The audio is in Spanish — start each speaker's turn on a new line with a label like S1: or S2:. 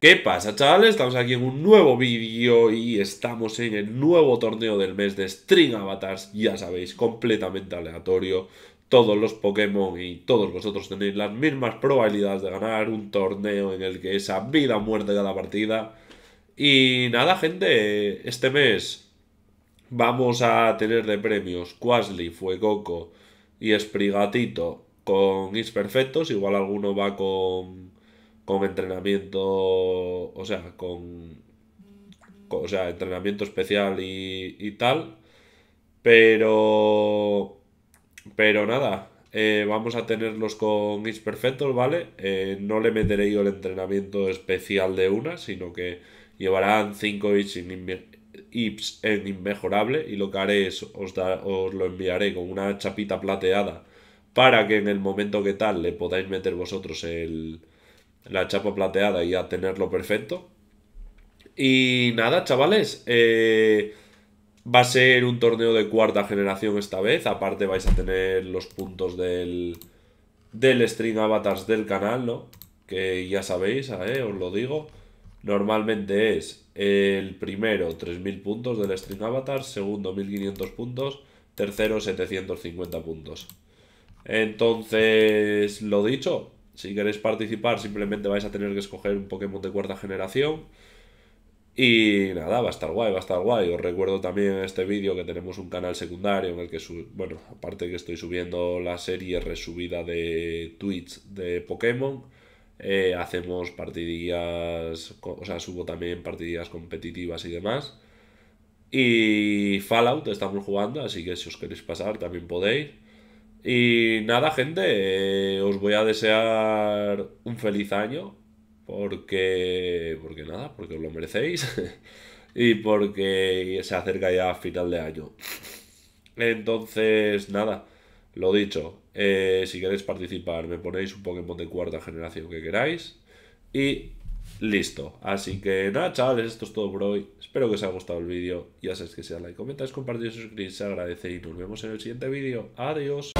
S1: ¿Qué pasa chavales? Estamos aquí en un nuevo vídeo y estamos en el nuevo torneo del mes de String Avatars, ya sabéis, completamente aleatorio. Todos los Pokémon y todos vosotros tenéis las mismas probabilidades de ganar un torneo en el que esa vida o muerte la partida. Y nada gente, este mes vamos a tener de premios Quasly, Fuegoco y Esprigatito con Is igual alguno va con con entrenamiento, o sea, con, o sea, entrenamiento especial y, y tal. Pero, pero nada, eh, vamos a tenerlos con Is Perfectos, ¿vale? Eh, no le meteré yo el entrenamiento especial de una, sino que llevarán 5 Is en inmejorable y lo que haré es os, lo enviaré con una chapita plateada para que en el momento que tal le podáis meter vosotros el, la chapa plateada y a tenerlo perfecto. Y nada, chavales, eh, va a ser un torneo de cuarta generación esta vez. Aparte vais a tener los puntos del, del string avatars del canal, ¿no? Que ya sabéis, ¿eh? os lo digo. Normalmente es el primero 3.000 puntos del string avatar, segundo 1.500 puntos, tercero 750 puntos. Entonces, lo dicho, si queréis participar, simplemente vais a tener que escoger un Pokémon de cuarta generación. Y nada, va a estar guay, va a estar guay. Os recuerdo también en este vídeo que tenemos un canal secundario en el que, bueno, aparte que estoy subiendo la serie resubida de Twitch de Pokémon, eh, hacemos partidillas, o sea, subo también partidillas competitivas y demás. Y Fallout estamos jugando, así que si os queréis pasar también podéis. Y nada, gente, eh, os voy a desear un feliz año. Porque, porque nada, porque os lo merecéis. y porque se acerca ya final de año. Entonces, nada, lo dicho. Eh, si queréis participar, me ponéis un Pokémon de cuarta generación que queráis. Y listo. Así que nada, chavales, esto es todo por hoy. Espero que os haya gustado el vídeo. Ya sabéis que sea like, comentáis, compartís, suscribís, se agradece y nos vemos en el siguiente vídeo. Adiós.